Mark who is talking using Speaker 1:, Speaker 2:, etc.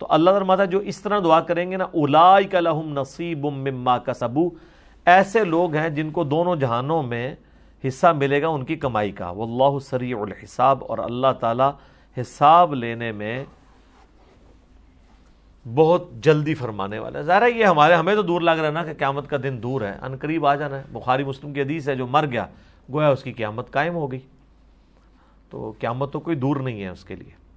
Speaker 1: तो अल्लाह दरमाता जो इस तरह दुआ करेंगे ना उलाई का लहुम नसीब का सबू ऐसे लोग हैं जिनको दोनों जहानों में हिस्सा मिलेगा उनकी कमाई का वल्लाह सरी और अल्लाह ताला हिसाब लेने में बहुत जल्दी फरमाने वाला है ज़ाहिर ये हमारे हमें तो दूर लग रहा है ना कि क्यामत का दिन दूर है अनकरीब आ जाना है बुखारी मुस्लिम की हदीस है जो मर गया गोया उसकी क्यामत कायम हो गई तो क्यामत तो कोई दूर नहीं है उसके लिए